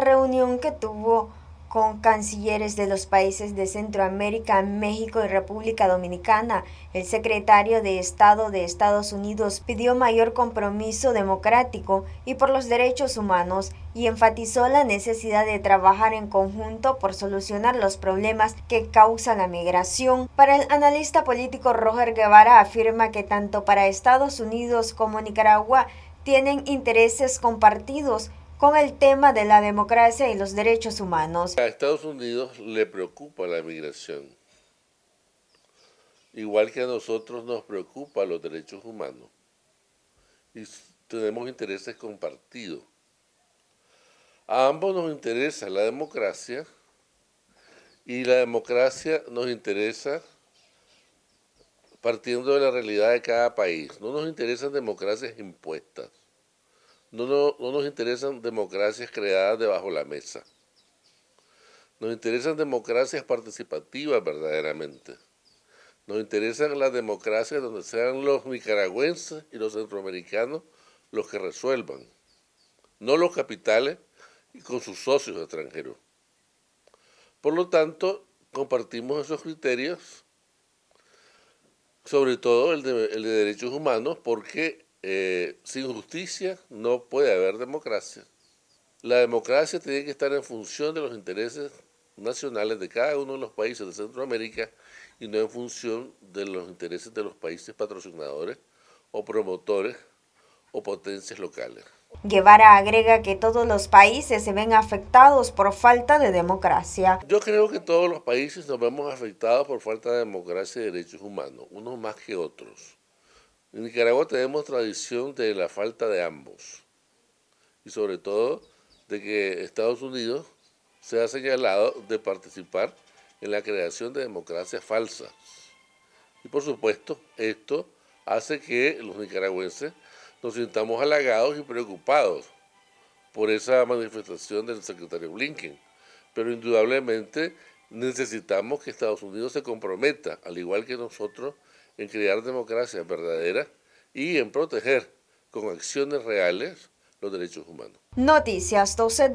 reunión que tuvo con cancilleres de los países de Centroamérica, México y República Dominicana. El secretario de Estado de Estados Unidos pidió mayor compromiso democrático y por los derechos humanos y enfatizó la necesidad de trabajar en conjunto por solucionar los problemas que causa la migración. Para el analista político Roger Guevara afirma que tanto para Estados Unidos como Nicaragua tienen intereses compartidos con el tema de la democracia y los derechos humanos. A Estados Unidos le preocupa la migración, igual que a nosotros nos preocupa los derechos humanos. Y tenemos intereses compartidos. A ambos nos interesa la democracia y la democracia nos interesa partiendo de la realidad de cada país. No nos interesan democracias impuestas. No, nos interesan democracias creadas debajo la mesa. Nos interesan democracias participativas verdaderamente. Nos interesan las democracias donde sean los nicaragüenses y los centroamericanos los que resuelvan, no los capitales y con sus socios extranjeros. Por lo tanto, compartimos esos criterios, sobre todo el de derechos humanos, porque eh, sin justicia no puede haber democracia. La democracia tiene que estar en función de los intereses nacionales de cada uno de los países de Centroamérica y no en función de los intereses de los países patrocinadores o promotores o potencias locales. Guevara agrega que todos los países se ven afectados por falta de democracia. Yo creo que todos los países nos vemos afectados por falta de democracia y derechos humanos, unos más que otros. En Nicaragua tenemos tradición de la falta de ambos y sobre todo de que Estados Unidos se ha señalado de participar en la creación de democracias falsas. Y por supuesto, esto hace que los nicaragüenses nos sintamos halagados y preocupados por esa manifestación del secretario Blinken. Pero indudablemente necesitamos que Estados Unidos se comprometa, al igual que nosotros, en crear democracia verdadera y en proteger con acciones reales los derechos humanos. Noticias 12